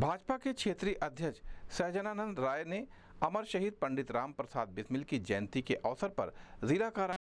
भाजपा के क्षेत्रीय अध्यक्ष सहजनानंद राय ने अमर शहीद पंडित राम प्रसाद बिस्मिल की जयंती के अवसर पर जिला कारा